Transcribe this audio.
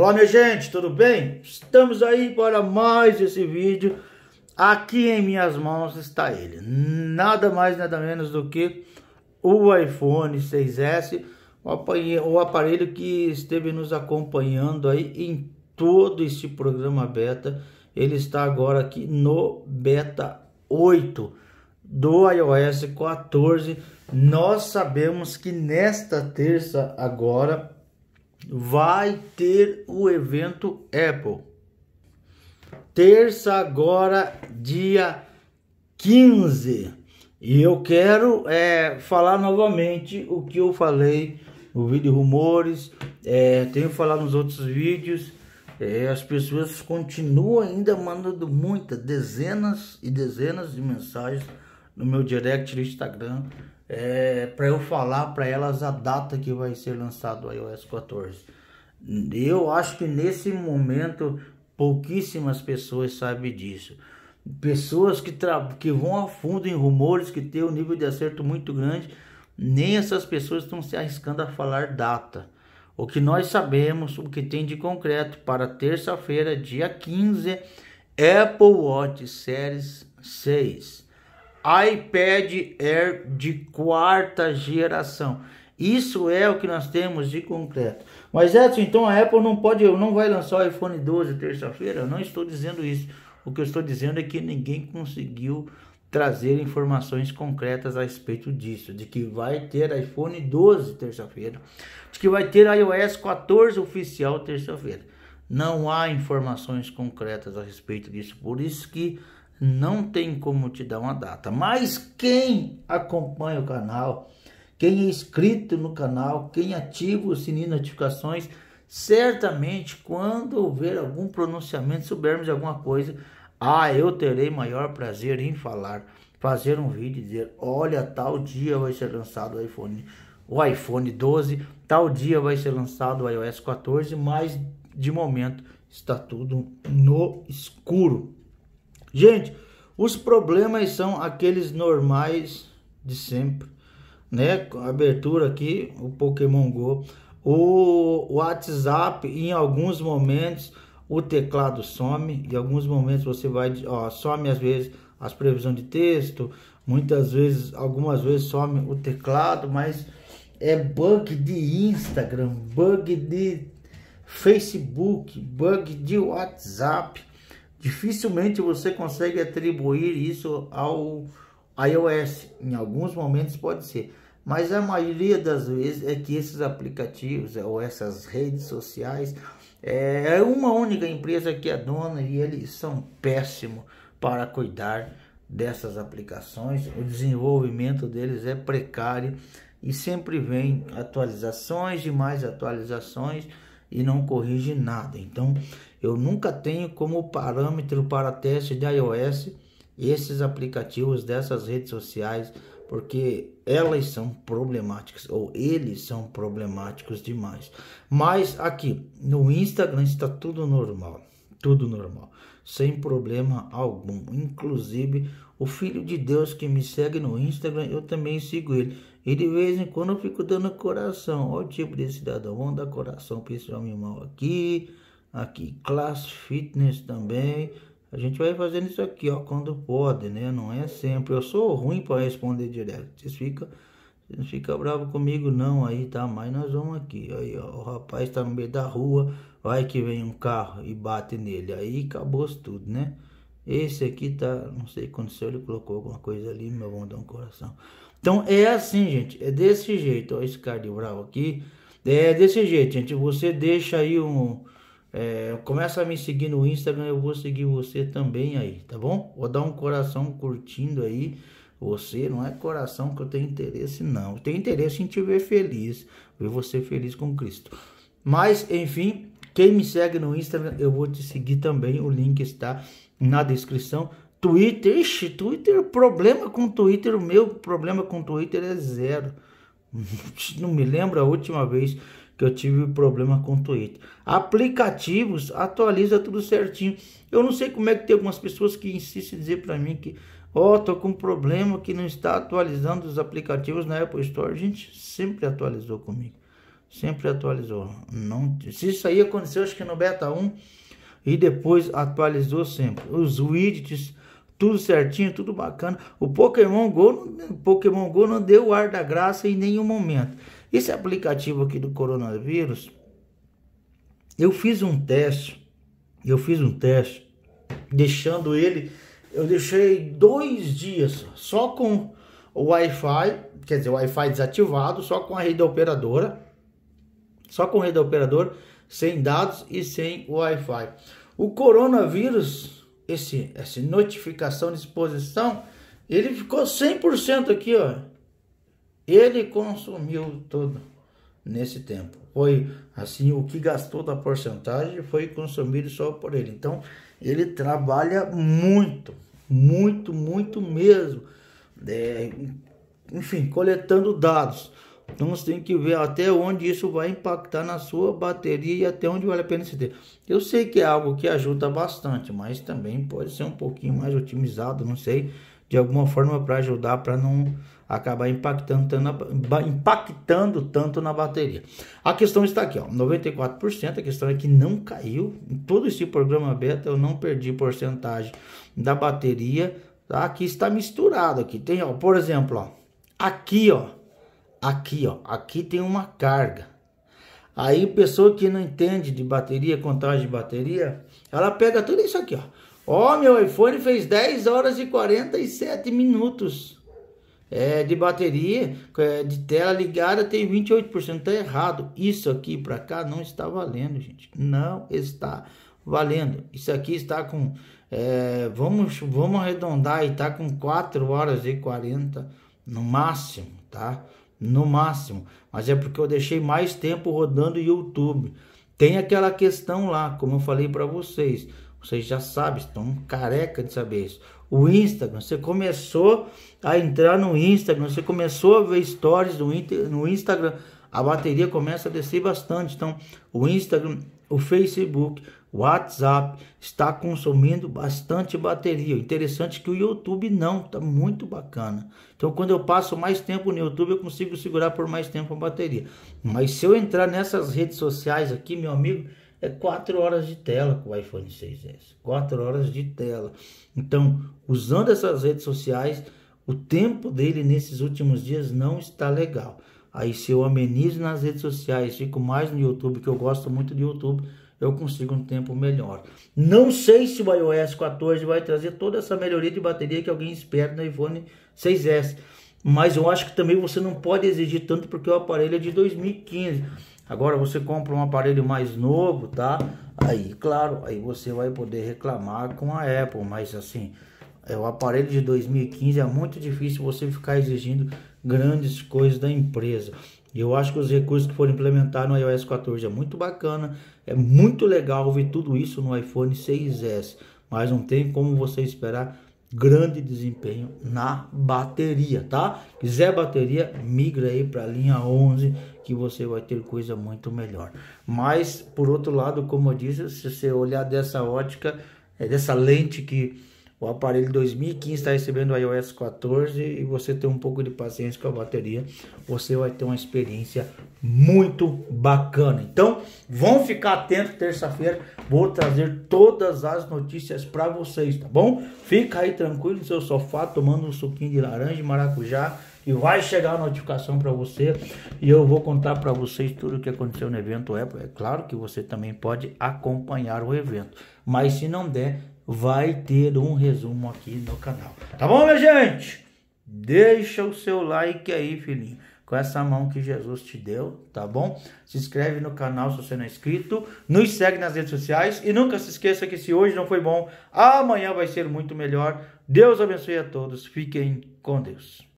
Olá minha gente, tudo bem? Estamos aí para mais esse vídeo Aqui em minhas mãos está ele Nada mais, nada menos do que o iPhone 6S O aparelho que esteve nos acompanhando aí em todo esse programa beta Ele está agora aqui no beta 8 do iOS 14 Nós sabemos que nesta terça agora vai ter o evento Apple. Terça agora, dia 15. E eu quero é, falar novamente o que eu falei no vídeo Rumores, é, tenho falado nos outros vídeos. É, as pessoas continuam ainda mandando muitas, dezenas e dezenas de mensagens no meu direct no Instagram é, para eu falar para elas a data que vai ser lançado o iOS 14. Eu acho que nesse momento pouquíssimas pessoas sabem disso. Pessoas que, que vão a fundo em rumores, que têm um nível de acerto muito grande, nem essas pessoas estão se arriscando a falar data. O que nós sabemos, o que tem de concreto para terça-feira, dia 15, Apple Watch Series 6 iPad Air de quarta geração. Isso é o que nós temos de concreto. Mas Edson, então a Apple não pode, não vai lançar o iPhone 12 terça-feira? não estou dizendo isso. O que eu estou dizendo é que ninguém conseguiu trazer informações concretas a respeito disso, de que vai ter iPhone 12 terça-feira, de que vai ter iOS 14 oficial terça-feira. Não há informações concretas a respeito disso, por isso que não tem como te dar uma data. Mas quem acompanha o canal, quem é inscrito no canal, quem ativa o sininho de notificações, certamente quando houver algum pronunciamento, soubermos de alguma coisa, ah, eu terei maior prazer em falar, fazer um vídeo e dizer, olha, tal dia vai ser lançado o iPhone, o iPhone 12, tal dia vai ser lançado o iOS 14, mas de momento está tudo no escuro. Gente, os problemas são aqueles normais de sempre, né? Abertura aqui, o Pokémon Go, o WhatsApp, em alguns momentos o teclado some, em alguns momentos você vai, ó, some às vezes as previsões de texto, muitas vezes, algumas vezes some o teclado, mas é bug de Instagram, bug de Facebook, bug de WhatsApp Dificilmente você consegue atribuir isso ao iOS. Em alguns momentos pode ser, mas a maioria das vezes é que esses aplicativos é, ou essas redes sociais é, é uma única empresa que é dona e eles são péssimos para cuidar dessas aplicações. O desenvolvimento deles é precário e sempre vem atualizações e mais atualizações e não corrige nada. Então, eu nunca tenho como parâmetro para teste de iOS esses aplicativos dessas redes sociais, porque elas são problemáticas ou eles são problemáticos demais. Mas aqui no Instagram está tudo normal tudo normal, sem problema algum. Inclusive, o filho de Deus que me segue no Instagram, eu também sigo ele. E de vez em quando eu fico dando coração. Olha o tipo de cidadão. Vamos dar coração para esse homem mal aqui. Aqui, class fitness também. A gente vai fazendo isso aqui, ó, quando pode, né? Não é sempre. Eu sou ruim para responder direto. Vocês ficam não fica bravo comigo não aí, tá? Mas nós vamos aqui. Aí, ó, o rapaz tá no meio da rua, Vai que vem um carro e bate nele. Aí acabou tudo, né? Esse aqui tá, não sei o que aconteceu, ele colocou alguma coisa ali, meu bom dá um coração. Então é assim, gente, é desse jeito, ó, esse cardio bravo aqui. É desse jeito, gente, você deixa aí um... É, começa a me seguir no Instagram, eu vou seguir você também aí, tá bom? Vou dar um coração curtindo aí. Você não é coração que eu tenho interesse, não. Eu tenho interesse em te ver feliz, ver você feliz com Cristo. Mas, enfim, quem me segue no Instagram, eu vou te seguir também. O link está na descrição. Twitter, ixi, Twitter, problema com Twitter, o meu problema com Twitter é zero. Não me lembro a última vez que eu tive problema com Twitter. Aplicativos, atualiza tudo certinho. Eu não sei como é que tem algumas pessoas que insistem em dizer para mim que, ó, oh, tô com um problema que não está atualizando os aplicativos na Apple Store. A gente sempre atualizou comigo sempre atualizou. Não, se isso aí aconteceu, acho que no beta 1 e depois atualizou sempre. Os widgets, tudo certinho, tudo bacana. O Pokémon Go, Pokémon Go não deu o ar da graça em nenhum momento. Esse aplicativo aqui do coronavírus, eu fiz um teste, eu fiz um teste, deixando ele, eu deixei dois dias só com o Wi-Fi, quer dizer, o Wi-Fi desativado, só com a rede operadora só com rede operador, sem dados e sem Wi-Fi. O coronavírus, esse, essa notificação de exposição, ele ficou 100% aqui, ó. Ele consumiu tudo nesse tempo. Foi assim, o que gastou da porcentagem foi consumido só por ele. Então, ele trabalha muito, muito, muito mesmo. É, enfim, coletando dados. Então você tem que ver até onde isso vai impactar na sua bateria e até onde vale a pena se ter. Eu sei que é algo que ajuda bastante, mas também pode ser um pouquinho mais otimizado, não sei, de alguma forma para ajudar para não acabar impactando tanto, na, impactando tanto na bateria. A questão está aqui, ó, 94%, a questão é que não caiu. Em todo esse programa beta eu não perdi porcentagem da bateria, tá? Aqui está misturado aqui. Tem, ó, por exemplo, ó, aqui, ó, aqui, ó, aqui tem uma carga. Aí pessoa que não entende de bateria, contagem de bateria, ela pega tudo isso aqui, ó. Ó, oh, meu iPhone fez 10 horas e 47 minutos. É, de bateria, é, de tela ligada tem 28%, tá errado. Isso aqui para cá não está valendo, gente. Não está valendo. Isso aqui está com é, vamos vamos arredondar e tá com 4 horas e 40 no máximo, tá? no máximo, mas é porque eu deixei mais tempo rodando YouTube. Tem aquela questão lá, como eu falei para vocês, vocês já sabem, estão careca de saber isso. O Instagram, você começou a entrar no Instagram, você começou a ver stories no Instagram, a bateria começa a descer bastante. Então, o Instagram o Facebook, o WhatsApp está consumindo bastante bateria. Interessante é que o YouTube não, está muito bacana. Então, quando eu passo mais tempo no YouTube, eu consigo segurar por mais tempo a bateria. Mas se eu entrar nessas redes sociais aqui, meu amigo, é 4 horas de tela com o iPhone 6S. 4 horas de tela. Então, usando essas redes sociais, o tempo dele nesses últimos dias não está legal. Aí se eu amenizo nas redes sociais, fico mais no YouTube, que eu gosto muito de YouTube, eu consigo um tempo melhor. Não sei se o iOS 14 vai trazer toda essa melhoria de bateria que alguém espera no iPhone 6S. Mas eu acho que também você não pode exigir tanto porque o aparelho é de 2015. Agora você compra um aparelho mais novo, tá? Aí, claro, aí você vai poder reclamar com a Apple, mas assim, é o aparelho de 2015 é muito difícil você ficar exigindo grandes coisas da empresa. E eu acho que os recursos que foram implementados no iOS 14 é muito bacana, é muito legal ver tudo isso no iPhone 6S, mas não tem como você esperar grande desempenho na bateria, tá? Quiser bateria, migra aí para a linha 11 que você vai ter coisa muito melhor. Mas por outro lado, como eu disse, se você olhar dessa ótica, é dessa lente que o aparelho 2015 está recebendo o iOS 14 e você tem um pouco de paciência com a bateria, você vai ter uma experiência muito bacana. Então, vão ficar atentos terça-feira, vou trazer todas as notícias para vocês, tá bom? Fica aí tranquilo no seu sofá tomando um suquinho de laranja e maracujá e vai chegar a notificação para você e eu vou contar para vocês tudo o que aconteceu no evento Apple. É claro que você também pode acompanhar o evento, mas se não der, vai ter um resumo aqui no canal. Tá bom, minha gente? Deixa o seu like aí, filhinho. Com essa mão que Jesus te deu, tá bom? Se inscreve no canal se você não é inscrito. Nos segue nas redes sociais. E nunca se esqueça que se hoje não foi bom, amanhã vai ser muito melhor. Deus abençoe a todos. Fiquem com Deus.